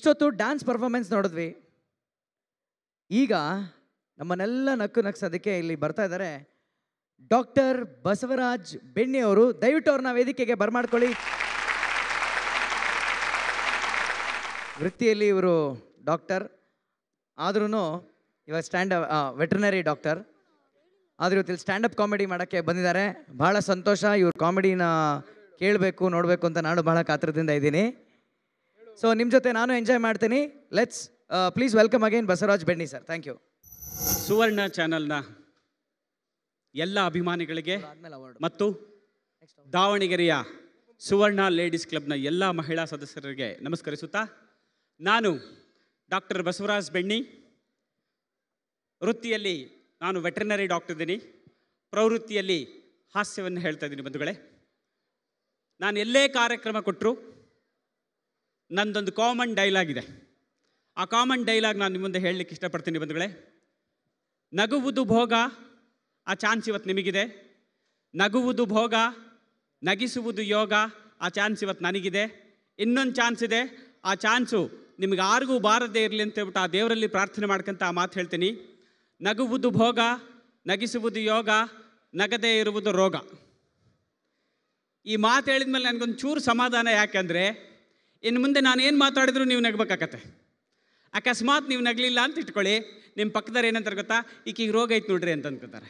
ಇಷ್ಟೊತ್ತು dance performance ನೋಡಿದ್ವಿ ಈಗ ನಮ್ಮನ್ನೆಲ್ಲ ನಕ್ಕು ನಕ್ಸೋದಕ್ಕೆ ಇಲ್ಲಿ ಬರ್ತಾ ಇದ್ದಾರೆ ಡಾಕ್ಟರ್ ಬಸವರಾಜ್ ಬೆಣ್ಣೆ ಅವರು ದಯವಿಟ್ಟು ಅವ್ರನ್ನ ವೇದಿಕೆಗೆ ಬರ್ಮಾಡ್ಕೊಳ್ಳಿ ವೃತ್ತಿಯಲ್ಲಿ ಇವರು ಡಾಕ್ಟರ್ ಆದ್ರೂ ಇವಾಗ ಸ್ಟ್ಯಾಂಡ್ ವೆಟರ್ನರಿ ಡಾಕ್ಟರ್ ಆದ್ರೆ ಇವತ್ತಿಲ್ಲಿ ಸ್ಟ್ಯಾಂಡಪ್ ಕಾಮಿಡಿ ಮಾಡೋಕ್ಕೆ ಬಂದಿದ್ದಾರೆ ಭಾಳ ಸಂತೋಷ ಇವ್ರ ಕಾಮಿಡಿನ ಕೇಳಬೇಕು ನೋಡಬೇಕು ಅಂತ ನಾನು ಬಹಳ ಕಾತ್ರದಿಂದ ಇದ್ದೀನಿ ಸೊ ನಿಮ್ಮ ಜೊತೆ ನಾನು ಎಂಜಾಯ್ ಮಾಡ್ತೀನಿ let's please welcome again Basavaraj Benni sir thank you Suvarna ಚಾನಲ್ನ ಎಲ್ಲ ಅಭಿಮಾನಿಗಳಿಗೆ ಮತ್ತು ದಾವಣಗೆರೆಯ ಸುವರ್ಣ ಲೇಡೀಸ್ ಕ್ಲಬ್ನ ಎಲ್ಲ ಮಹಿಳಾ ಸದಸ್ಯರಿಗೆ ನಮಸ್ಕರಿಸುತ್ತಾ ನಾನು ಡಾಕ್ಟರ್ ಬಸವರಾಜ್ ಬೆಣ್ಣಿ ವೃತ್ತಿಯಲ್ಲಿ ನಾನು ವೆಟರ್ನರಿ ಡಾಕ್ಟರ್ ಇದ್ದೀನಿ ಪ್ರವೃತ್ತಿಯಲ್ಲಿ ಹಾಸ್ಯವನ್ನು ಹೇಳ್ತಾ ಇದ್ದೀನಿ ಬಂಧುಗಳೇ ನಾನು ಎಲ್ಲೇ ಕಾರ್ಯಕ್ರಮ ಕೊಟ್ಟರು ನಂದೊಂದು ಕಾಮನ್ ಡೈಲಾಗ್ ಇದೆ ಆ ಕಾಮನ್ ಡೈಲಾಗ್ ನಾನು ನಿಮ್ಮ ಮುಂದೆ ಹೇಳಲಿಕ್ಕೆ ಇಷ್ಟಪಡ್ತೀನಿ ಬಂಧುಗಳೇ ನಗುವುದು ಭೋಗ ಆ ಚಾನ್ಸ್ ಇವತ್ತು ನಿಮಗಿದೆ ನಗುವುದು ಭೋಗ ನಗಿಸುವುದು ಯೋಗ ಆ ಚಾನ್ಸ್ ಇವತ್ತು ನನಗಿದೆ ಇನ್ನೊಂದು ಚಾನ್ಸ್ ಇದೆ ಆ ಚಾನ್ಸು ನಿಮಗೆ ಯಾರಿಗೂ ಬಾರದೇ ಇರಲಿ ಅಂತ ಹೇಳ್ಬಿಟ್ಟು ಆ ದೇವರಲ್ಲಿ ಪ್ರಾರ್ಥನೆ ಮಾಡ್ಕೊಂತ ಆ ಮಾತು ಹೇಳ್ತೀನಿ ನಗುವುದು ಭೋಗ ನಗಿಸುವುದು ಯೋಗ ನಗದೇ ಇರುವುದು ರೋಗ ಈ ಮಾತು ಹೇಳಿದ ಮೇಲೆ ನನಗೊಂದು ಚೂರು ಸಮಾಧಾನ ಯಾಕೆಂದರೆ ಇನ್ನು ಮುಂದೆ ನಾನು ಏನು ಮಾತಾಡಿದ್ರು ನೀವು ನಗಬೇಕಾಗತ್ತೆ ಅಕಸ್ಮಾತ್ ನೀವು ನಗಲಿಲ್ಲ ಅಂತ ಇಟ್ಕೊಳ್ಳಿ ನಿಮ್ಮ ಪಕ್ಕದವ್ರು ಏನಂತಾರೆ ಗೊತ್ತಾ ಈಕೀಗ ರೋಗ ಐತೆ ನೋಡ್ರಿ ಅಂತ ಅಂದ್ಕೋತಾರೆ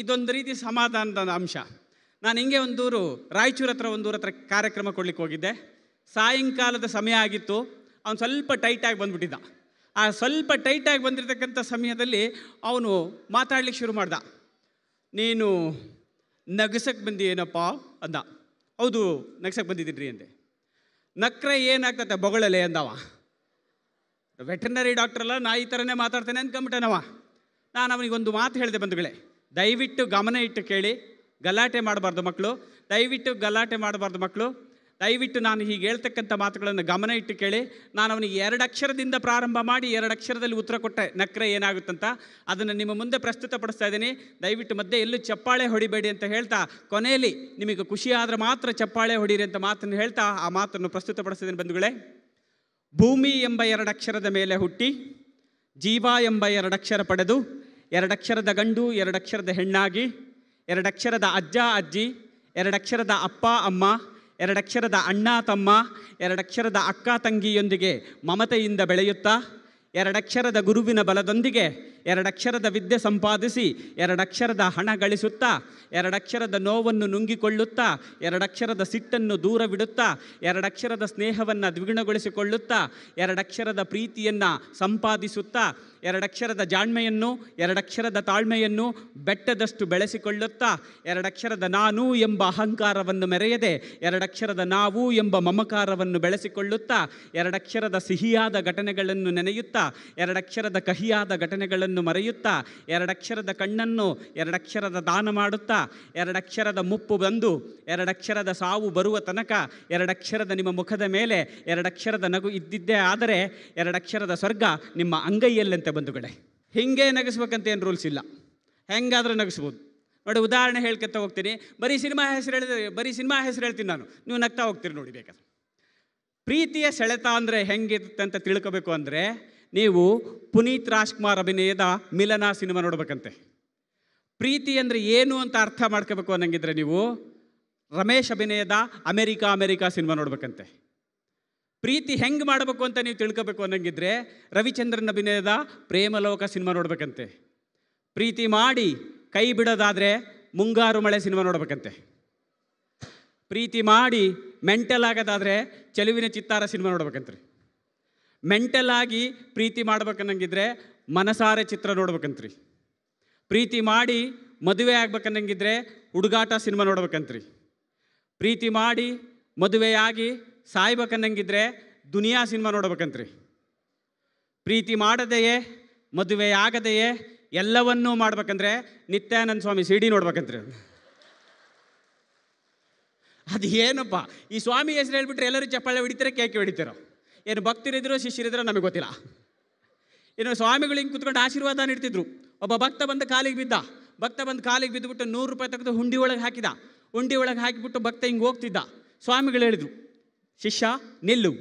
ಇದೊಂದು ರೀತಿ ಸಮಾಧಾನದ ಅಂಶ ನಾನು ಹಿಂಗೆ ಒಂದೂರು ರಾಯಚೂರು ಹತ್ರ ಒಂದೂರ ಹತ್ರ ಕಾರ್ಯಕ್ರಮ ಕೊಡ್ಲಿಕ್ಕೆ ಹೋಗಿದ್ದೆ ಸಾಯಂಕಾಲದ ಸಮಯ ಆಗಿತ್ತು ಅವನು ಸ್ವಲ್ಪ ಟೈಟಾಗಿ ಬಂದುಬಿಟ್ಟಿದ್ದ ಆ ಸ್ವಲ್ಪ ಟೈಟಾಗಿ ಬಂದಿರತಕ್ಕಂಥ ಸಮಯದಲ್ಲಿ ಅವನು ಮಾತಾಡ್ಲಿಕ್ಕೆ ಶುರು ಮಾಡ್ದ ನೀನು ನಗಸಕ್ಕೆ ಬಂದಿ ಏನಪ್ಪ ಅಂದ ಹೌದು ನಗಸಕ್ಕೆ ಬಂದಿದ್ದೀನಿ ರೀ ಅಂದೆ ನಕ್ರೆ ಏನಾಗ್ತತೆ ಬೊಗಳಲೆ ಅಂದವ ವೆಟರ್ನರಿ ಡಾಕ್ಟ್ರಲ್ಲ ನಾ ಈ ಥರನೇ ಮಾತಾಡ್ತೇನೆ ಅಂದ್ಕೊಂಬಿಟ್ಟನವ ನಾನು ಒಂದು ಮಾತು ಹೇಳಿದೆ ಬಂಧುಗಳೇ ದಯವಿಟ್ಟು ಗಮನ ಇಟ್ಟು ಕೇಳಿ ಗಲಾಟೆ ಮಾಡಬಾರ್ದು ಮಕ್ಕಳು ದಯವಿಟ್ಟು ಗಲಾಟೆ ಮಾಡಬಾರ್ದು ಮಕ್ಕಳು ದಯವಿಟ್ಟು ನಾನು ಹೀಗೆ ಹೇಳ್ತಕ್ಕಂಥ ಮಾತುಗಳನ್ನು ಗಮನ ಇಟ್ಟು ಕೇಳಿ ನಾನು ಅವನಿಗೆ ಎರಡು ಅಕ್ಷರದಿಂದ ಪ್ರಾರಂಭ ಮಾಡಿ ಎರಡು ಅಕ್ಷರದಲ್ಲಿ ಉತ್ತರ ಕೊಟ್ಟೆ ನಕ್ರೆ ಏನಾಗುತ್ತಂತ ಅದನ್ನು ನಿಮ್ಮ ಮುಂದೆ ಪ್ರಸ್ತುತಪಡಿಸ್ತಾ ಇದ್ದೀನಿ ದಯವಿಟ್ಟು ಮಧ್ಯೆ ಎಲ್ಲೂ ಚಪ್ಪಾಳೆ ಹೊಡಿಬೇಡಿ ಅಂತ ಹೇಳ್ತಾ ಕೊನೆಯಲ್ಲಿ ನಿಮಗೆ ಖುಷಿಯಾದರೆ ಮಾತ್ರ ಚಪ್ಪಾಳೆ ಹೊಡೀರಿ ಅಂತ ಮಾತನ್ನು ಹೇಳ್ತಾ ಆ ಮಾತನ್ನು ಪ್ರಸ್ತುತಪಡಿಸ್ತಿದ್ದೀನಿ ಬಂಧುಗಳೇ ಭೂಮಿ ಎಂಬ ಎರಡು ಅಕ್ಷರದ ಮೇಲೆ ಹುಟ್ಟಿ ಜೀವ ಎಂಬ ಎರಡಕ್ಷರ ಪಡೆದು ಎರಡಕ್ಷರದ ಗಂಡು ಅಕ್ಷರದ ಹೆಣ್ಣಾಗಿ ಎರಡಕ್ಷರದ ಅಜ್ಜ ಅಜ್ಜಿ ಎರಡಕ್ಷರದ ಅಪ್ಪ ಅಮ್ಮ ಎರಡಕ್ಷರದ ಅಣ್ಣ ತಮ್ಮ ಎರಡಕ್ಷರದ ಅಕ್ಕ ತಂಗಿಯೊಂದಿಗೆ ಮಮತೆಯಿಂದ ಬೆಳೆಯುತ್ತಾ ಎರಡಕ್ಷರದ ಗುರುವಿನ ಬಲದೊಂದಿಗೆ ಎರಡಕ್ಷರದ ವಿದ್ಯೆ ಸಂಪಾದಿಸಿ ಎರಡಕ್ಷರದ ಹಣ ಗಳಿಸುತ್ತಾ ಎರಡಕ್ಷರದ ನೋವನ್ನು ನುಂಗಿಕೊಳ್ಳುತ್ತಾ ಎರಡಕ್ಷರದ ಸಿಟ್ಟನ್ನು ದೂರವಿಡುತ್ತಾ ಎರಡಕ್ಷರದ ಸ್ನೇಹವನ್ನು ದ್ವಿಗುಣಗೊಳಿಸಿಕೊಳ್ಳುತ್ತಾ ಎರಡಕ್ಷರದ ಪ್ರೀತಿಯನ್ನು ಸಂಪಾದಿಸುತ್ತಾ ಎರಡಕ್ಷರದ ಜಾಣ್ಮೆಯನ್ನು ಎರಡಕ್ಷರದ ತಾಳ್ಮೆಯನ್ನು ಬೆಟ್ಟದಷ್ಟು ಬೆಳೆಸಿಕೊಳ್ಳುತ್ತಾ ಎರಡಕ್ಷರದ ನಾನು ಎಂಬ ಅಹಂಕಾರವನ್ನು ಮೆರೆಯದೆ ಎರಡಕ್ಷರದ ನಾವು ಎಂಬ ಮಮಕಾರವನ್ನು ಬೆಳೆಸಿಕೊಳ್ಳುತ್ತಾ ಎರಡಕ್ಷರದ ಸಿಹಿಯಾದ ಘಟನೆಗಳನ್ನು ನೆನೆಯುತ್ತಾ ಎರಡಕ್ಷರದ ಕಹಿಯಾದ ಘಟನೆಗಳನ್ನು ಮರೆಯುತ್ತಾ ಎರಡಕ್ಷರದ ಕಣ್ಣನ್ನು ಎರಡಕ್ಷರದ ದಾನ ಮಾಡುತ್ತಾ ಎರಡಕ್ಷರದ ಮುಪ್ಪು ಬಂದು ಎರಡಕ್ಷರದ ಸಾವು ಬರುವ ತನಕ ಎರಡಕ್ಷರದ ನಿಮ್ಮ ಮುಖದ ಮೇಲೆ ಎರಡಕ್ಷರದ ನಗು ಇದ್ದಿದ್ದೇ ಆದರೆ ಎರಡಕ್ಷರದ ಸ್ವರ್ಗ ನಿಮ್ಮ ಅಂಗೈಯಲ್ಲಂತೆ ಕಡೆ ಹಿಂಗೆ ನಗಿಸ್ಬೇಕಂತ ಏನು ರೂಲ್ಸ್ ಇಲ್ಲ ಹೆಂಗಾದರೂ ನಗಿಸ್ಬೋದು ನೋಡಿ ಉದಾಹರಣೆ ಹೇಳ್ಕೊತಾ ಹೋಗ್ತೀನಿ ಬರೀ ಸಿನಿಮಾ ಹೆಸರು ಹೇಳಿದ್ರೆ ಬರೀ ಸಿನಿಮಾ ಹೆಸರು ಹೇಳ್ತೀನಿ ನಾನು ನೀವು ನಗ್ತಾ ಹೋಗ್ತೀರಿ ನೋಡಿ ಬೇಕಾದ್ರೆ ಪ್ರೀತಿಯ ಸೆಳೆತ ಅಂದರೆ ಹೆಂಗಿರುತ್ತೆ ಅಂತ ತಿಳ್ಕೋಬೇಕು ಅಂದರೆ ನೀವು ಪುನೀತ್ ರಾಜ್ಕುಮಾರ್ ಅಭಿನಯದ ಮಿಲನ ಸಿನಿಮಾ ನೋಡ್ಬೇಕಂತೆ ಪ್ರೀತಿ ಅಂದರೆ ಏನು ಅಂತ ಅರ್ಥ ಮಾಡ್ಕೋಬೇಕು ಅನ್ನಂಗಿದ್ರೆ ನೀವು ರಮೇಶ್ ಅಭಿನಯದ ಅಮೆರಿಕ ಅಮೆರಿಕಾ ಸಿನಿಮಾ ನೋಡ್ಬೇಕಂತೆ ಪ್ರೀತಿ ಹೆಂಗೆ ಮಾಡಬೇಕು ಅಂತ ನೀವು ತಿಳ್ಕೋಬೇಕು ಅನ್ನಂಗಿದ್ರೆ ರವಿಚಂದ್ರನ್ ಅಭಿನಯದ ಪ್ರೇಮಲೋಕ ಸಿನಿಮಾ ನೋಡ್ಬೇಕಂತೆ ಪ್ರೀತಿ ಮಾಡಿ ಕೈ ಬಿಡೋದಾದರೆ ಮುಂಗಾರು ಮಳೆ ಸಿನಿಮಾ ನೋಡ್ಬೇಕಂತೆ ಪ್ರೀತಿ ಮಾಡಿ ಮೆಂಟಲ್ ಆಗೋದಾದರೆ ಚೆಲುವಿನ ಚಿತ್ತಾರ ಸಿನಿಮಾ ನೋಡ್ಬೇಕಂತ್ರಿ ಮೆಂಟಲ್ ಆಗಿ ಪ್ರೀತಿ ಮಾಡ್ಬೇಕನ್ನಂಗಿದ್ರೆ ಮನಸಾರೆ ಚಿತ್ರ ನೋಡ್ಬೇಕಂತ್ರಿ ಪ್ರೀತಿ ಮಾಡಿ ಮದುವೆ ಆಗ್ಬೇಕನ್ನಂಗಿದ್ರೆ ಹುಡುಗಾಟ ಸಿನಿಮಾ ನೋಡ್ಬೇಕಂತ್ರಿ ಪ್ರೀತಿ ಮಾಡಿ ಮದುವೆಯಾಗಿ ಸಾಯ್ಬೇಕನ್ನಂಗಿದ್ರೆ ದುನಿಯಾ ಸಿನಿಮಾ ನೋಡ್ಬೇಕಂತ್ರಿ ಪ್ರೀತಿ ಮಾಡದೆಯೇ ಆಗದೆಯೇ ಎಲ್ಲವನ್ನೂ ಮಾಡ್ಬೇಕಂದ್ರೆ ನಿತ್ಯಾನಂದ ಸ್ವಾಮಿ ಸಿ ಡಿ ನೋಡ್ಬೇಕಂತ್ರಿ ಅದು ಏನಪ್ಪ ಈ ಸ್ವಾಮಿ ಹೆಸರು ಹೇಳ್ಬಿಟ್ರೆ ಎಲ್ಲರೂ ಚಪ್ಪಾಳೆ ಹೊಡಿತಾರೆ ಕೇಕೆ ಹೊಡಿತಾರೋ ಏನು ಭಕ್ತರಿದ್ರು ಶಿಷ್ಯರಿದ್ರು ನಮಗೆ ಗೊತ್ತಿಲ್ಲ ಇನ್ನು ಸ್ವಾಮಿಗಳು ಹಿಂಗೆ ಕುತ್ಕೊಂಡು ಆಶೀರ್ವಾದ ನೀಡ್ತಿದ್ರು ಒಬ್ಬ ಭಕ್ತ ಬಂದು ಕಾಲಿಗೆ ಬಿದ್ದ ಭಕ್ತ ಬಂದು ಕಾಲಿಗೆ ಬಿದ್ದುಬಿಟ್ಟು ನೂರು ರೂಪಾಯಿ ತೆಗೆದು ಹುಂಡಿ ಒಳಗೆ ಹಾಕಿದ ಹುಂಡಿ ಒಳಗೆ ಹಾಕಿಬಿಟ್ಟು ಭಕ್ತ ಹಿಂಗೆ ಹೋಗ್ತಿದ್ದ ಸ್ವಾಮಿಗಳು ಹೇಳಿದರು ಶಿಷ್ಯ ನಿಲ್ಲು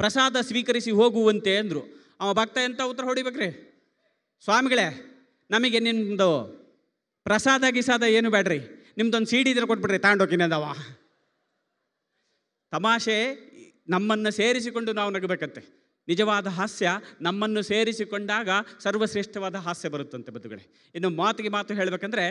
ಪ್ರಸಾದ ಸ್ವೀಕರಿಸಿ ಹೋಗುವಂತೆ ಅಂದರು ಅವ ಭಕ್ತ ಎಂಥ ಉತ್ತರ ಹೊಡಿಬೇಕ್ರಿ ಸ್ವಾಮಿಗಳೇ ನಮಗೆ ನಿಮ್ಮದು ಪ್ರಸಾದ ಗಿಸಾದ ಏನು ಬೇಡ್ರಿ ನಿಮ್ದೊಂದು ಸೀಡಿ ಇದ್ರೆ ಕೊಟ್ಬಿಡ್ರಿ ತಾಂಡೋಕಿನದವ ತಮಾಷೆ ನಮ್ಮನ್ನು ಸೇರಿಸಿಕೊಂಡು ನಾವು ನಗಬೇಕಂತೆ ನಿಜವಾದ ಹಾಸ್ಯ ನಮ್ಮನ್ನು ಸೇರಿಸಿಕೊಂಡಾಗ ಸರ್ವಶ್ರೇಷ್ಠವಾದ ಹಾಸ್ಯ ಬರುತ್ತಂತೆ ಬದುಗಳೇ ಇನ್ನು ಮಾತಿಗೆ ಮಾತು ಹೇಳಬೇಕಂದ್ರೆ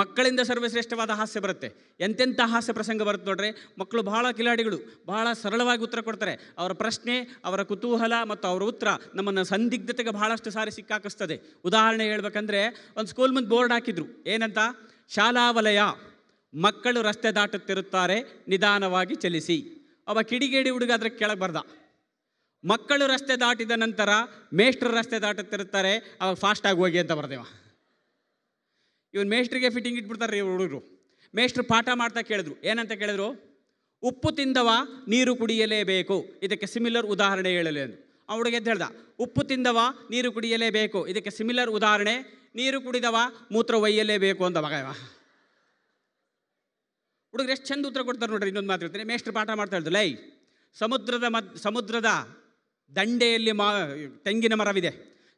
ಮಕ್ಕಳಿಂದ ಸರ್ವಶ್ರೇಷ್ಠವಾದ ಹಾಸ್ಯ ಬರುತ್ತೆ ಎಂತೆಂಥ ಹಾಸ್ಯ ಪ್ರಸಂಗ ಬರುತ್ತೆ ನೋಡ್ರಿ ಮಕ್ಕಳು ಬಹಳ ಕಿಲಾಡಿಗಳು ಬಹಳ ಸರಳವಾಗಿ ಉತ್ತರ ಕೊಡ್ತಾರೆ ಅವರ ಪ್ರಶ್ನೆ ಅವರ ಕುತೂಹಲ ಮತ್ತು ಅವರ ಉತ್ತರ ನಮ್ಮನ್ನು ಸಂದಿಗ್ಧತೆಗೆ ಬಹಳಷ್ಟು ಸಾರಿ ಸಿಕ್ಕಾಕಿಸ್ತದೆ ಉದಾಹರಣೆ ಹೇಳ್ಬೇಕಂದ್ರೆ ಒಂದು ಸ್ಕೂಲ್ ಮುಂದೆ ಬೋರ್ಡ್ ಹಾಕಿದ್ರು ಏನಂತ ಶಾಲಾ ವಲಯ ಮಕ್ಕಳು ರಸ್ತೆ ದಾಟುತ್ತಿರುತ್ತಾರೆ ನಿಧಾನವಾಗಿ ಚಲಿಸಿ ಅವ ಕಿಡಿಗೇಡಿ ಹುಡುಗ ಅದ್ರ ಕೆಳಗೆ ಬರ್ದ ಮಕ್ಕಳು ರಸ್ತೆ ದಾಟಿದ ನಂತರ ಮೇಷ್ಟ್ರು ರಸ್ತೆ ದಾಟುತ್ತಿರ್ತಾರೆ ಅವಾಗ ಫಾಸ್ಟಾಗಿ ಹೋಗಿ ಅಂತ ಬರ್ದೇವ ಇವನು ಮೇಷ್ಟ್ರಿಗೆ ಫಿಟ್ಟಿಂಗ್ ಇಟ್ಬಿಡ್ತಾರೆ ಇವ್ರು ಹುಡುಗರು ಮೇಷ್ಟ್ರು ಪಾಠ ಮಾಡ್ತಾ ಕೇಳಿದ್ರು ಏನಂತ ಕೇಳಿದ್ರು ಉಪ್ಪು ತಿಂದವ ನೀರು ಕುಡಿಯಲೇಬೇಕು ಇದಕ್ಕೆ ಸಿಮಿಲರ್ ಉದಾಹರಣೆ ಹೇಳಲಿ ಅಂತ ಆ ಹುಡುಗ ಎದ್ದು ಹೇಳ್ದ ಉಪ್ಪು ತಿಂದವ ನೀರು ಕುಡಿಯಲೇಬೇಕು ಇದಕ್ಕೆ ಸಿಮಿಲರ್ ಉದಾಹರಣೆ ನೀರು ಕುಡಿದವ ಮೂತ್ರ ಒಯ್ಯಲೇಬೇಕು ಅಂತ ಮಗವ ಹುಡುಗರು ಎಷ್ಟು ಚಂದ ಉತ್ತರ ಕೊಡ್ತಾರೆ ನೋಡ್ರಿ ಇನ್ನೊಂದು ಮಾತು ಹೇಳ್ತಾರೆ ಮೇಷ್ಟ್ರು ಪಾಠ ಮಾಡ್ತಾ ಇದ್ರು ಲೈ ಸಮುದ್ರದ ಮದ್ ಸಮುದ್ರದ ದಂಡೆಯಲ್ಲಿ ಮಾ ತೆಂಗಿನ ಮರವಿದೆ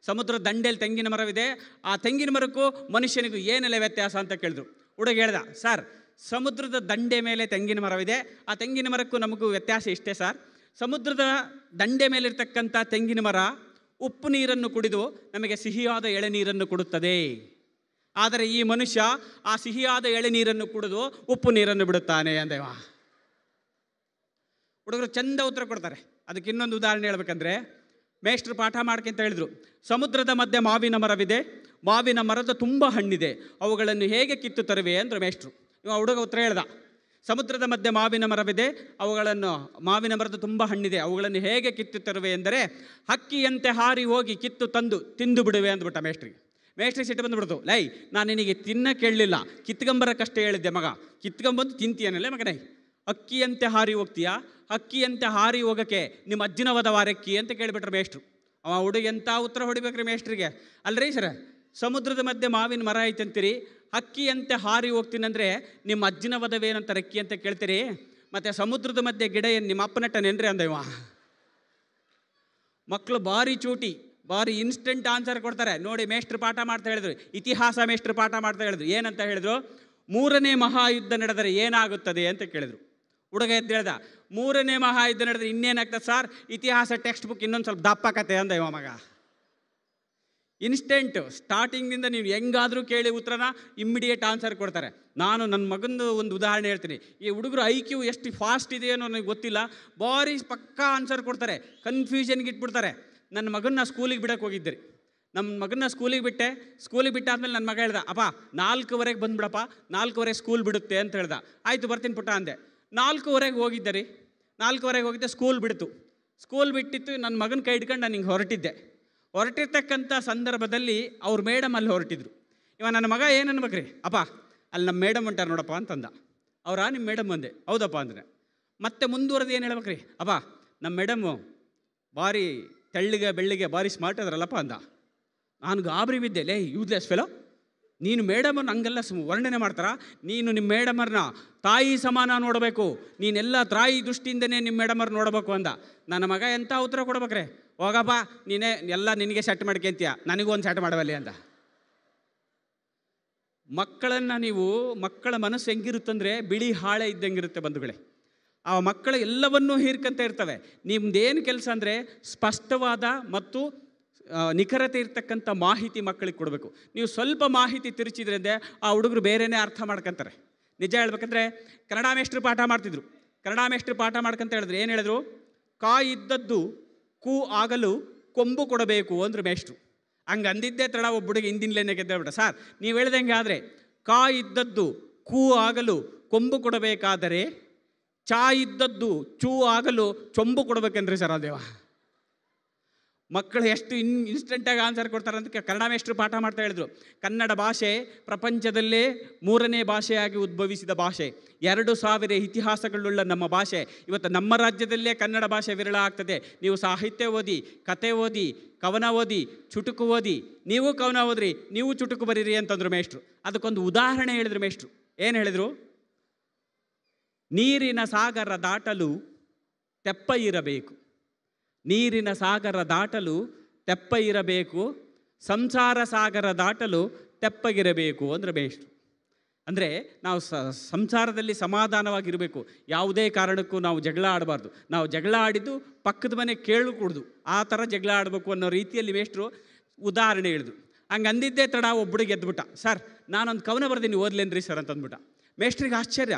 ಸಮುದ್ರ ದಂಡೆಯಲ್ಲಿ ತೆಂಗಿನ ಮರವಿದೆ ಆ ತೆಂಗಿನ ಮರಕ್ಕೂ ಮನುಷ್ಯನಿಗೂ ಏನೆಲ್ಲ ವ್ಯತ್ಯಾಸ ಅಂತ ಕೇಳಿದ್ರು ಹುಡುಗ ಹೇಳ್ದ ಸರ್ ಸಮುದ್ರದ ದಂಡೆ ಮೇಲೆ ತೆಂಗಿನ ಮರವಿದೆ ಆ ತೆಂಗಿನ ಮರಕ್ಕೂ ನಮಗೂ ವ್ಯತ್ಯಾಸ ಇಷ್ಟೇ ಸರ್ ಸಮುದ್ರದ ದಂಡೆ ಮೇಲಿರ್ತಕ್ಕಂಥ ತೆಂಗಿನ ಮರ ಉಪ್ಪು ನೀರನ್ನು ಕುಡಿದು ನಮಗೆ ಸಿಹಿಯಾದ ಎಳೆ ನೀರನ್ನು ಕೊಡುತ್ತದೆ ಆದರೆ ಈ ಮನುಷ್ಯ ಆ ಸಿಹಿಯಾದ ಎಳೆ ನೀರನ್ನು ಕುಡಿದು ಉಪ್ಪು ನೀರನ್ನು ಬಿಡುತ್ತಾನೆ ಅಂದೇವಾ ಹುಡುಗರು ಚಂದ ಉತ್ತರ ಕೊಡ್ತಾರೆ ಅದಕ್ಕೆ ಇನ್ನೊಂದು ಉದಾಹರಣೆ ಹೇಳ್ಬೇಕಂದ್ರೆ ಮೇಷ್ಟ್ರು ಪಾಠ ಅಂತ ಹೇಳಿದ್ರು ಸಮುದ್ರದ ಮಧ್ಯೆ ಮಾವಿನ ಮರವಿದೆ ಮಾವಿನ ಮರದ ತುಂಬ ಹಣ್ಣಿದೆ ಅವುಗಳನ್ನು ಹೇಗೆ ಕಿತ್ತು ತರುವೆ ಅಂದರು ಮೇಷ್ಟ್ರು ಇವ ಹುಡುಗ ಉತ್ತರ ಹೇಳ್ದ ಸಮುದ್ರದ ಮಧ್ಯೆ ಮಾವಿನ ಮರವಿದೆ ಅವುಗಳನ್ನು ಮಾವಿನ ಮರದ ತುಂಬ ಹಣ್ಣಿದೆ ಅವುಗಳನ್ನು ಹೇಗೆ ಕಿತ್ತು ತರುವೆ ಎಂದರೆ ಹಕ್ಕಿಯಂತೆ ಹಾರಿ ಹೋಗಿ ಕಿತ್ತು ತಂದು ತಿಂದು ಬಿಡುವೆ ಅಂದ್ಬಿಟ್ಟ ಮೇಷ್ಟ್ರಿಗೆ ಮೇಷ್ಟ್ರಿ ಸಿಟ್ಟು ಬಂದುಬಿಡ್ತು ಲೈ ನಾನು ನಿನಗೆ ತಿನ್ನಕ್ಕೆ ಕೇಳಲಿಲ್ಲ ಕಷ್ಟ ಹೇಳಿದ್ದೆ ಮಗ ಕಿತ್ಕೊಂಬಂದು ತಿಂತೀಯನಲ್ಲೇ ಮಗನೇ ಅಕ್ಕಿಯಂತೆ ಹಾರಿ ಹೋಗ್ತೀಯಾ ಅಕ್ಕಿಯಂತೆ ಹಾರಿ ಹೋಗೋಕ್ಕೆ ನಿಮ್ಮ ಅಜ್ಜಿನವದ ವಾರಕ್ಕಿ ಅಂತ ಕೇಳಿಬಿಟ್ರೆ ಮೇಷ್ಟ್ರು ಅವ ಹುಡುಗ ಎಂಥ ಉತ್ತರ ಹೊಡಿಬೇಕ್ರಿ ಮೇಷ್ಟ್ರಿಗೆ ಅಲ್ರಿ ಸರ್ ಸಮುದ್ರದ ಮಧ್ಯೆ ಮಾವಿನ ಮರ ಐತಂತೀರಿ ಅಕ್ಕಿಯಂತೆ ಹಾರಿ ಹೋಗ್ತೀನಂದರೆ ನಿಮ್ಮ ಅಜ್ಜಿನ ವದವೇನಂತ ಅಕ್ಕಿ ಅಂತ ಕೇಳ್ತೀರಿ ಮತ್ತು ಸಮುದ್ರದ ಮಧ್ಯೆ ಗಿಡ ಏನು ನಿಮ್ಮ ಅಪ್ಪನಟ್ಟ ನೆನ್ರಿ ಅಂದ ಮಕ್ಕಳು ಭಾರಿ ಚೂಟಿ ಭಾರಿ ಇನ್ಸ್ಟೆಂಟ್ ಆನ್ಸರ್ ಕೊಡ್ತಾರೆ ನೋಡಿ ಮೇಷ್ಟ್ರು ಪಾಠ ಮಾಡ್ತಾ ಹೇಳಿದ್ರು ಇತಿಹಾಸ ಮೇಷ್ಟ್ರು ಪಾಠ ಮಾಡ್ತಾ ಹೇಳಿದ್ರು ಏನಂತ ಹೇಳಿದ್ರು ಮೂರನೇ ಮಹಾಯುದ್ಧ ನಡೆದರೆ ಏನಾಗುತ್ತದೆ ಅಂತ ಕೇಳಿದ್ರು ಹುಡುಗ ಅಂತ ಹೇಳ್ದ ಮೂರನೇ ಮಹಾಯುದ್ಧ ನಡೆದ್ರೆ ಇನ್ನೇನಾಗ್ತದೆ ಸರ್ ಇತಿಹಾಸ ಟೆಕ್ಸ್ಟ್ ಬುಕ್ ಇನ್ನೊಂದು ಸ್ವಲ್ಪ ದಪ್ಪ ಕತೆ ಅಂದ ಇವ ಮಗ ಇನ್ಸ್ಟೆಂಟ್ ಸ್ಟಾರ್ಟಿಂಗ್ನಿಂದ ನೀವು ಹೆಂಗಾದರೂ ಕೇಳಿ ಉತ್ತರನ ಇಮ್ಮಿಡಿಯೇಟ್ ಆನ್ಸರ್ ಕೊಡ್ತಾರೆ ನಾನು ನನ್ನ ಮಗಂದು ಒಂದು ಉದಾಹರಣೆ ಹೇಳ್ತೀನಿ ಈ ಹುಡುಗರು ಐ ಕ್ಯೂ ಎಷ್ಟು ಫಾಸ್ಟ್ ಇದೆಯೋ ನನಗೆ ಗೊತ್ತಿಲ್ಲ ಬಾರಿ ಪಕ್ಕಾ ಆನ್ಸರ್ ಕೊಡ್ತಾರೆ ಕನ್ಫ್ಯೂಷನ್ಗೆ ಇಟ್ಬಿಡ್ತಾರೆ ನನ್ನ ಮಗನ್ನ ಸ್ಕೂಲಿಗೆ ಬಿಡೋಕೆ ಹೋಗಿದ್ದೆ ನಮ್ಮ ಮಗನ್ನ ಸ್ಕೂಲಿಗೆ ಬಿಟ್ಟೆ ಸ್ಕೂಲಿಗೆ ಬಿಟ್ಟಾದ್ಮೇಲೆ ನನ್ನ ಮಗ ಹೇಳ್ದ ಅಪ್ಪ ನಾಲ್ಕುವರೆಗೆ ಬಂದ್ಬಿಡಪ್ಪ ನಾಲ್ಕೂವರೆಗೆ ಸ್ಕೂಲ್ ಬಿಡುತ್ತೆ ಅಂತ ಹೇಳ್ದ ಆಯಿತು ಬರ್ತೀನಿ ಪುಟ್ಟ ಅಂದೆ ನಾಲ್ಕುವರೆಗೆ ಹೋಗಿದ್ದೆ ರೀ ನಾಲ್ಕೂವರೆಗೆ ಹೋಗಿದ್ದೆ ಸ್ಕೂಲ್ ಬಿಡ್ತು ಸ್ಕೂಲ್ ಬಿಟ್ಟಿತ್ತು ನನ್ನ ಮಗನ ಕೈ ಹಿಡ್ಕೊಂಡು ನಾನು ಹಿಂಗೆ ಹೊರಟಿದ್ದೆ ಹೊರಟಿರ್ತಕ್ಕಂಥ ಸಂದರ್ಭದಲ್ಲಿ ಅವ್ರ ಮೇಡಮ್ ಅಲ್ಲಿ ಹೊರಟಿದ್ರು ಇವ ನನ್ನ ಮಗ ಏನು ಅನ್ಬೇಕ್ರಿ ಅಪ್ಪ ಅಲ್ಲಿ ನಮ್ಮ ಮೇಡಮ್ ಹೊಂಟಾರ ನೋಡಪ್ಪ ಅಂತಂದ ಅವರ ನಿಮ್ಮ ಮೇಡಮ್ ಬಂದೆ ಹೌದಪ್ಪ ಅಂದರೆ ಮತ್ತೆ ಮುಂದುವರೆದು ಏನು ಹೇಳ್ಬೇಕ್ರಿ ಅಪ್ಪ ನಮ್ಮ ಮೇಡಮ್ಮು ಭಾರಿ ತೆಳ್ಳಿಗೆ ಬೆಳ್ಳಿಗೆ ಭಾರಿ ಸ್ಮಾರ್ಟ್ ಅದರಲ್ಲಪ್ಪ ಅಂದ ನಾನು ಗಾಬರಿ ಬಿದ್ದೆ ಲೇ ಯೂಸ್ಲೆಸ್ ಫೆಲೋ ನೀನು ಮೇಡಮನ್ನು ಹಂಗೆಲ್ಲ ವರ್ಣನೆ ಮಾಡ್ತಾರ ನೀನು ನಿಮ್ಮ ಮೇಡಮರ್ನ ತಾಯಿ ಸಮಾನ ನೋಡಬೇಕು ನೀನೆಲ್ಲ ತಾಯಿ ದೃಷ್ಟಿಯಿಂದನೇ ನಿಮ್ಮ ಮೇಡಮರ್ ನೋಡಬೇಕು ಅಂದ ನನ್ನ ಮಗ ಎಂಥ ಉತ್ತರ ಕೊಡ್ಬೇಕ್ರೆ ಹೋಗಪ್ಪ ನೀನೇ ಎಲ್ಲ ನಿನಗೆ ಸೆಟ್ ಮಾಡ್ಕೊಂತೀಯ ನನಗೂ ಒಂದು ಸೆಟ್ ಮಾಡಬಲ್ಲಿ ಅಂದ ಮಕ್ಕಳನ್ನು ನೀವು ಮಕ್ಕಳ ಮನಸ್ಸು ಹೆಂಗಿರುತ್ತಂದರೆ ಬಿಳಿ ಹಾಳೆ ಇದ್ದಂಗಿರುತ್ತೆ ಬಂಧುಗಳೇ ಆ ಮಕ್ಕಳು ಎಲ್ಲವನ್ನೂ ಹೀರ್ಕಂತ ಇರ್ತವೆ ನಿಮ್ದೇನು ಕೆಲಸ ಅಂದರೆ ಸ್ಪಷ್ಟವಾದ ಮತ್ತು ನಿಖರತೆ ಇರ್ತಕ್ಕಂಥ ಮಾಹಿತಿ ಮಕ್ಕಳಿಗೆ ಕೊಡಬೇಕು ನೀವು ಸ್ವಲ್ಪ ಮಾಹಿತಿ ತಿರುಚಿದ್ರಿಂದ ಆ ಹುಡುಗರು ಬೇರೆಯೇ ಅರ್ಥ ಮಾಡ್ಕೊತಾರೆ ನಿಜ ಹೇಳ್ಬೇಕಂದ್ರೆ ಕನ್ನಡ ಮೇಷ್ಟ್ರು ಪಾಠ ಮಾಡ್ತಿದ್ರು ಕನ್ನಡ ಮೇಷ್ಟ್ರು ಪಾಠ ಮಾಡ್ಕಂತ ಹೇಳಿದ್ರು ಏನು ಹೇಳಿದ್ರು ಇದ್ದದ್ದು ಕೂ ಆಗಲು ಕೊಂಬು ಕೊಡಬೇಕು ಅಂದರು ಮೇಷ್ಟ್ರು ಹಂಗೆ ಅಂದಿದ್ದೇ ತಡ ಒಬ್ಬ ಹುಡುಗ ಹಿಂದಿನ ಗೆದ್ದೇಳ್ಬಿಟ್ಟ ಸರ್ ನೀವು ಹೇಳ್ದಂಗೆ ಆದರೆ ಇದ್ದದ್ದು ಕೂ ಆಗಲು ಕೊಂಬು ಕೊಡಬೇಕಾದರೆ ಚಾ ಇದ್ದದ್ದು ಚೂ ಆಗಲು ಚೊಂಬು ಕೊಡಬೇಕೆಂದ್ರೆ ಸರ್ ಮಕ್ಕಳು ಎಷ್ಟು ಇನ್ ಇನ್ಸ್ಟೆಂಟಾಗಿ ಆನ್ಸರ್ ಕೊಡ್ತಾರೆ ಅಂತ ಕನ್ನಡ ಮೇಷ್ಟ್ರು ಪಾಠ ಮಾಡ್ತಾ ಹೇಳಿದ್ರು ಕನ್ನಡ ಭಾಷೆ ಪ್ರಪಂಚದಲ್ಲೇ ಮೂರನೇ ಭಾಷೆಯಾಗಿ ಉದ್ಭವಿಸಿದ ಭಾಷೆ ಎರಡು ಸಾವಿರ ಇತಿಹಾಸಗಳುಳ್ಳ ನಮ್ಮ ಭಾಷೆ ಇವತ್ತು ನಮ್ಮ ರಾಜ್ಯದಲ್ಲೇ ಕನ್ನಡ ಭಾಷೆ ವಿರಳ ಆಗ್ತದೆ ನೀವು ಸಾಹಿತ್ಯ ಓದಿ ಕತೆ ಓದಿ ಕವನ ಓದಿ ಚುಟುಕು ಓದಿ ನೀವು ಕವನ ಓದ್ರಿ ನೀವು ಚುಟುಕು ಬರೀರಿ ಅಂತಂದ್ರು ಮೇಷ್ಟ್ರು ಅದಕ್ಕೊಂದು ಉದಾಹರಣೆ ಹೇಳಿದ್ರು ಮೇಷ್ಟ್ರು ಏನು ಹೇಳಿದರು ನೀರಿನ ಸಾಗರ ದಾಟಲು ತೆಪ್ಪ ಇರಬೇಕು ನೀರಿನ ಸಾಗರ ದಾಟಲು ತೆಪ್ಪ ಇರಬೇಕು ಸಂಸಾರ ಸಾಗರ ದಾಟಲು ತೆಪ್ಪಗಿರಬೇಕು ಅಂದರೆ ಬೇಸ್ಟ್ ಅಂದರೆ ನಾವು ಸಂಸಾರದಲ್ಲಿ ಸಮಾಧಾನವಾಗಿರಬೇಕು ಯಾವುದೇ ಕಾರಣಕ್ಕೂ ನಾವು ಜಗಳ ಆಡಬಾರ್ದು ನಾವು ಜಗಳ ಆಡಿದ್ದು ಪಕ್ಕದ ಮನೆ ಕೇಳು ಆ ಥರ ಜಗಳ ಆಡಬೇಕು ಅನ್ನೋ ರೀತಿಯಲ್ಲಿ ಮೇಷ್ಟ್ರು ಉದಾಹರಣೆ ಹೇಳಿದ್ರು ಹಂಗೆ ಅಂದಿದ್ದೇ ತಡ ಒಬ್ಬ ಎದ್ಬಿಟ್ಟ ಸರ್ ನಾನೊಂದು ಕವನ ಬರ್ದೀನಿ ಓದ್ಲೇನ್ರಿ ಸರ್ ಅಂತಂದ್ಬಿಟ್ಟ ಮೇಷ್ಟ್ರಿಗೆ ಆಶ್ಚರ್ಯ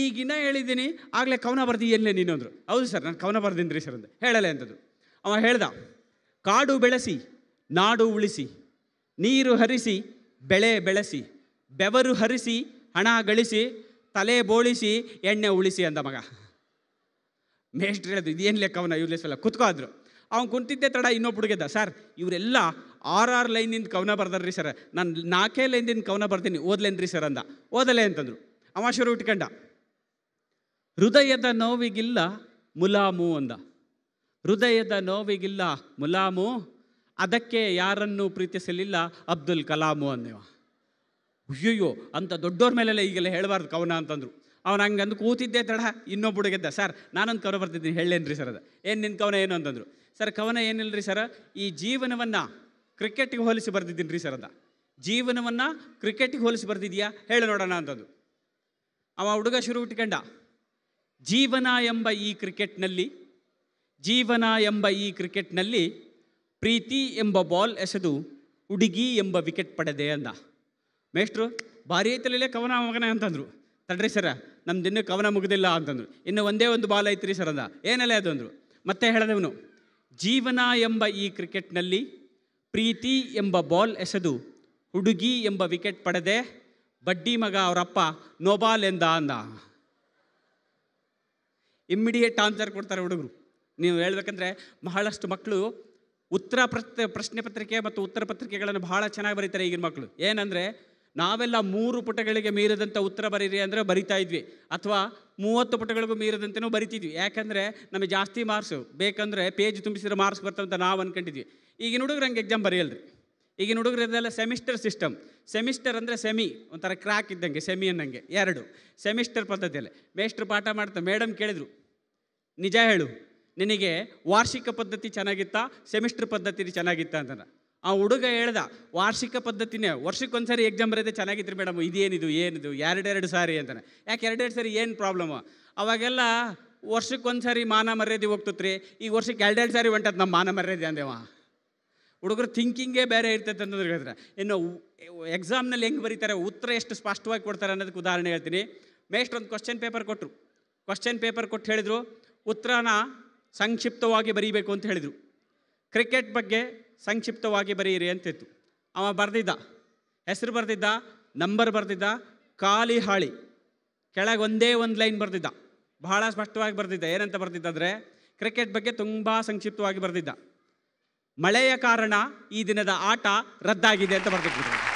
ಈಗಿನ ಹೇಳಿದ್ದೀನಿ ಆಗಲೇ ಕವನ ಬರ್ದಿ ಎಲ್ಲೇ ನೀನು ಅಂದರು ಹೌದು ಸರ್ ನಾನು ಕವನ ರೀ ಸರ್ ಅಂತ ಹೇಳಲೆ ಅಂತದ್ದು ಅವ ಹೇಳ್ದ ಕಾಡು ಬೆಳೆಸಿ ನಾಡು ಉಳಿಸಿ ನೀರು ಹರಿಸಿ ಬೆಳೆ ಬೆಳೆಸಿ ಬೆವರು ಹರಿಸಿ ಹಣ ಗಳಿಸಿ ತಲೆ ಬೋಳಿಸಿ ಎಣ್ಣೆ ಉಳಿಸಿ ಅಂದ ಮಗ ಮೇಷ್ಟ್ರು ಹೇಳಿದ್ರು ಇದೇನು ಕವನ ಇವ್ರು ಲೆಸಲ್ಲ ಕುತ್ಕೋದ್ರು ಅವ್ನು ಕುಂತಿದ್ದೆ ತಡ ಇನ್ನೊಬ್ಬ ಹುಡುಗಿದ್ದ ಸರ್ ಇವರೆಲ್ಲ ಆರ್ ಆರ್ ಲೈನಿಂದ ಕವನ ಬರ್ದಾರ್ರಿ ಸರ್ ನಾನು ನಾಲ್ಕೇ ಲೈನಿಂದ ಕವನ ಬರ್ತೀನಿ ಓದ್ಲೇನ್ರಿ ಸರ್ ಅಂದ ಓದಲೇ ಅಂತಂದರು ಅವ ಶುರು ಇಟ್ಕೊಂಡ ಹೃದಯದ ನೋವಿಗಿಲ್ಲ ಮುಲಾಮು ಅಂದ ಹೃದಯದ ನೋವಿಗಿಲ್ಲ ಮುಲಾಮು ಅದಕ್ಕೆ ಯಾರನ್ನೂ ಪ್ರೀತಿಸಲಿಲ್ಲ ಅಬ್ದುಲ್ ಕಲಾಮು ಅನ್ನೇವ ಅಯ್ಯೋ ಅಂತ ದೊಡ್ಡವ್ರ ಮೇಲೆಲ್ಲ ಈಗೆಲ್ಲ ಹೇಳಬಾರ್ದು ಕವನ ಅಂತಂದ್ರು ಅವನು ಹಂಗಂದು ಕೂತಿದ್ದೆ ತಡ ಇನ್ನೊಬ್ಬ ಗೆದ್ದ ಸರ್ ನಾನೊಂದು ಕವನ ಬರ್ತಿದ್ದೀನಿ ಹೇಳೇನ್ರಿ ಸರ್ ಅದು ಏನು ನಿನ್ನ ಕವನ ಏನು ಅಂತಂದರು ಸರ್ ಕವನ ಏನಿಲ್ಲರಿ ಸರ್ ಈ ಜೀವನವನ್ನು ಕ್ರಿಕೆಟ್ಗೆ ಹೋಲಿಸಿ ಬರ್ದಿದ್ದೀನಿ ರೀ ಸರ್ ಅದ ಜೀವನವನ್ನು ಕ್ರಿಕೆಟಿಗೆ ಹೋಲಿಸಿ ಬರ್ದಿದ್ಯಾ ಹೇಳಿ ನೋಡೋಣ ಅಂತಂದು ಅವ ಹುಡುಗ ಶುರು ಇಟ್ಕೊಂಡ ಜೀವನ ಎಂಬ ಈ ಕ್ರಿಕೆಟ್ನಲ್ಲಿ ಜೀವನ ಎಂಬ ಈ ಕ್ರಿಕೆಟ್ನಲ್ಲಿ ಪ್ರೀತಿ ಎಂಬ ಬಾಲ್ ಎಸೆದು ಹುಡುಗಿ ಎಂಬ ವಿಕೆಟ್ ಪಡೆದೆ ಅಂದ ಮೇಷ್ಟ್ರು ಭಾರಿ ಐತಲೇ ಕವನ ಮಗನ ಅಂತಂದರು ತಡ್ರಿ ಸರ ನಮ್ದು ಇನ್ನೂ ಕವನ ಮುಗಿದಿಲ್ಲ ಅಂತಂದರು ಇನ್ನು ಒಂದೇ ಒಂದು ಬಾಲ್ ಐತ್ರಿ ಸರ್ ಅಂದ ಏನಲ್ಲ ಅದು ಅಂದರು ಮತ್ತೆ ಹೇಳಿದವನು ಜೀವನ ಎಂಬ ಈ ಕ್ರಿಕೆಟ್ನಲ್ಲಿ ಪ್ರೀತಿ ಎಂಬ ಬಾಲ್ ಎಸೆದು ಹುಡುಗಿ ಎಂಬ ವಿಕೆಟ್ ಪಡೆದೆ ಬಡ್ಡಿ ಮಗ ಅವರಪ್ಪ ನೋಬಾಲ್ ಎಂದ ಅಂದ ಇಮ್ಮಿಡಿಯೇಟ್ ಆನ್ಸರ್ ಕೊಡ್ತಾರೆ ಹುಡುಗರು ನೀವು ಹೇಳ್ಬೇಕಂದ್ರೆ ಬಹಳಷ್ಟು ಮಕ್ಕಳು ಉತ್ತರ ಪ್ರಶ್ನೆ ಪತ್ರಿಕೆ ಮತ್ತು ಉತ್ತರ ಪತ್ರಿಕೆಗಳನ್ನು ಬಹಳ ಚೆನ್ನಾಗಿ ಬರೀತಾರೆ ಈಗಿನ ಮಕ್ಕಳು ಏನಂದರೆ ನಾವೆಲ್ಲ ಮೂರು ಪುಟಗಳಿಗೆ ಮೀರದಂಥ ಉತ್ತರ ಬರೀರಿ ಅಂದರೆ ಬರಿತಾ ಇದ್ವಿ ಅಥವಾ ಮೂವತ್ತು ಪುಟಗಳಿಗೂ ಮೀರದಂತೆನೂ ಬರಿತಿದ್ವಿ ಯಾಕಂದರೆ ನಮಗೆ ಜಾಸ್ತಿ ಮಾರ್ಕ್ಸು ಬೇಕಂದರೆ ಪೇಜ್ ತುಂಬಿಸಿರೋ ಮಾರ್ಕ್ಸ್ ಬರ್ತಂತ ನಾವು ಅಂದ್ಕೊಂಡಿದ್ವಿ ಈಗಿನ ಹುಡುಗರು ಹಂಗೆ ಎಕ್ಸಾಮ್ ಬರೆಯಲ್ರಿ ಈಗಿನ ಹುಡುಗರದೆಲ್ಲ ಸೆಮಿಸ್ಟರ್ ಸಿಸ್ಟಮ್ ಸೆಮಿಸ್ಟರ್ ಅಂದರೆ ಸೆಮಿ ಒಂಥರ ಕ್ರಾಕ್ ಇದ್ದಂಗೆ ಸೆಮಿ ಅನ್ನಂಗೆ ಎರಡು ಸೆಮಿಸ್ಟರ್ ಪದ್ಧತಿಯಲ್ಲಿ ಮೇಸ್ಟ್ರು ಪಾಠ ಮಾಡ್ತಾ ಮೇಡಮ್ ಕೇಳಿದರು ನಿಜ ಹೇಳು ನಿನಗೆ ವಾರ್ಷಿಕ ಪದ್ಧತಿ ಚೆನ್ನಾಗಿತ್ತಾ ಸೆಮಿಸ್ಟರ್ ಪದ್ಧತಿ ಚೆನ್ನಾಗಿತ್ತಾ ಅಂತ ಆ ಹುಡುಗ ಹೇಳ್ದ ವಾರ್ಷಿಕ ಪದ್ಧತಿನೇ ಸಾರಿ ಎಕ್ಸಾಮ್ ಬರೋದೆ ಚೆನ್ನಾಗಿತ್ತು ಮೇಡಮ್ ಇದೇನಿದು ಏನಿದು ಎರಡೆರಡು ಸಾರಿ ಅಂತಾನೆ ಯಾಕೆ ಎರಡೆರಡು ಸಾರಿ ಏನು ಪ್ರಾಬ್ಲಮ್ ಅವಾಗೆಲ್ಲ ವರ್ಷಕ್ಕೊಂದು ಸಾರಿ ಮಾನ ಮರ್ಯಾದೆ ಹೋಗ್ತತ್ರಿ ಈ ವರ್ಷಕ್ಕೆ ಎರಡೆರಡು ಸಾರಿ ಹೊಂಟದ ನಮ್ಮ ಮಾನ ಮರ್ಯಾದೆ ಅಂದೇವಾ ಹುಡುಗರು ಥಿಂಕಿಂಗೇ ಬೇರೆ ಇರ್ತೈತೆ ಅಂತಂದ್ರೆ ಹೇಳಿದ್ರೆ ಇನ್ನು ಎಕ್ಸಾಮ್ನಲ್ಲಿ ಹೆಂಗೆ ಬರೀತಾರೆ ಉತ್ತರ ಎಷ್ಟು ಸ್ಪಷ್ಟವಾಗಿ ಕೊಡ್ತಾರೆ ಅನ್ನೋದಕ್ಕೆ ಉದಾಹರಣೆ ಹೇಳ್ತೀನಿ ಮೇಸ್ಟ್ ಒಂದು ಕ್ವಶನ್ ಪೇಪರ್ ಕೊಟ್ಟರು ಕ್ವಶನ್ ಪೇಪರ್ ಕೊಟ್ಟು ಹೇಳಿದರು ಉತ್ತರನ ಸಂಕ್ಷಿಪ್ತವಾಗಿ ಬರೀಬೇಕು ಅಂತ ಹೇಳಿದರು ಕ್ರಿಕೆಟ್ ಬಗ್ಗೆ ಸಂಕ್ಷಿಪ್ತವಾಗಿ ಬರೀರಿ ಅಂತಿತ್ತು ಅವ ಬರೆದಿದ್ದ ಹೆಸರು ಬರೆದಿದ್ದ ನಂಬರ್ ಬರೆದಿದ್ದ ಖಾಲಿ ಹಾಳಿ ಕೆಳಗೆ ಒಂದೇ ಒಂದು ಲೈನ್ ಬರೆದಿದ್ದ ಬಹಳ ಸ್ಪಷ್ಟವಾಗಿ ಬರೆದಿದ್ದ ಏನಂತ ಬರೆದಿದ್ದಾದರೆ ಕ್ರಿಕೆಟ್ ಬಗ್ಗೆ ತುಂಬ ಸಂಕ್ಷಿಪ್ತವಾಗಿ ಬರೆದಿದ್ದ ಮಳೆಯ ಕಾರಣ ಈ ದಿನದ ಆಟ ರದ್ದಾಗಿದೆ ಅಂತ ಬರೆದಿಟ್ಟಿದ್ದಾರೆ